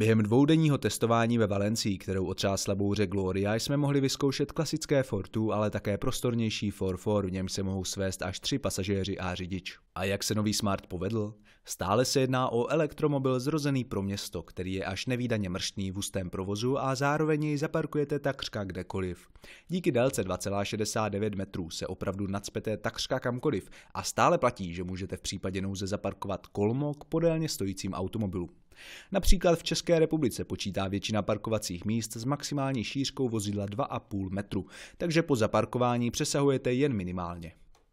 Během dvoudenního testování ve Valencii, kterou otřásla bouře Gloria, jsme mohli vyzkoušet klasické Fortu, ale také prostornější 4 v něm se mohou svést až tři pasažéři a řidič. A jak se nový Smart povedl? Stále se jedná o elektromobil zrozený pro město, který je až nevýdaně mrštný v ústém provozu a zároveň jej zaparkujete takřka kdekoliv. Díky délce 2,69 metrů se opravdu nadspěte takřka kamkoliv a stále platí, že můžete v případě nouze zaparkovat kolmo k podélně stojícím automobilům. Například v České republice počítá většina parkovacích míst s maximální šířkou vozidla 2,5 metru, takže po zaparkování přesahujete jen minimálně.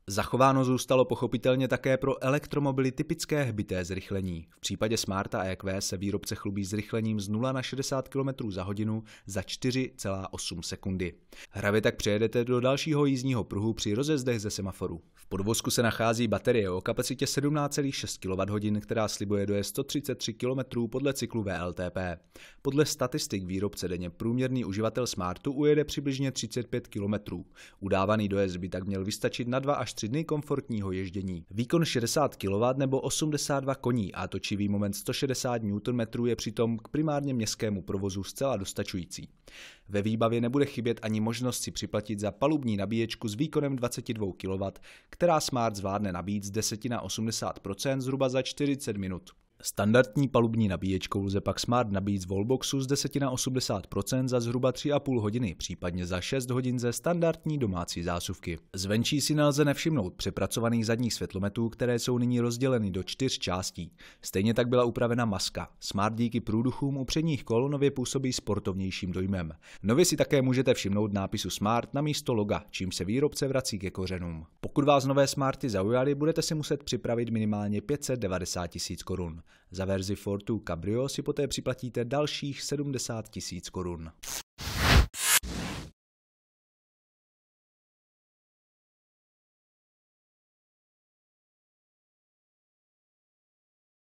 Zachováno zůstalo pochopitelně také pro elektromobily typické hbité zrychlení. V případě Smart a EQ se výrobce chlubí zrychlením z 0 na 60 km za hodinu za 4,8 sekundy. Hravě tak přejedete do dalšího jízdního pruhu při rozezdech ze semaforu. V podvozku se nachází baterie o kapacitě 17,6 kWh, která slibuje dojezd 133 km podle cyklu VLTP. Podle statistik výrobce denně průměrný uživatel Smartu ujede přibližně 35 km. Udávaný dojezd by tak měl vystačit na 2 až tři dny komfortního ježdění. Výkon 60 kW nebo 82 koní a točivý moment 160 Nm je přitom k primárně městskému provozu zcela dostačující. Ve výbavě nebude chybět ani možnost si připlatit za palubní nabíječku s výkonem 22 kW, která Smart zvládne nabít z 10 na 80 zhruba za 40 minut. Standardní palubní nabíječkou lze pak Smart nabít z Volboxu z 10 na 80% za zhruba 3,5 hodiny, případně za 6 hodin ze standardní domácí zásuvky. Zvenčí si nelze nevšimnout přepracovaných zadních světlometů, které jsou nyní rozděleny do čtyř částí. Stejně tak byla upravena maska. Smart díky průduchům u předních kol nově působí sportovnějším dojmem. Nově si také můžete všimnout nápisu Smart na místo loga, čím se výrobce vrací ke kořenům. Pokud vás nové Smarty zaujaly, budete si muset připravit minimálně 590 000 korun. Za verzi Fortu Cabrio si poté připlatíte dalších 70 000 korun.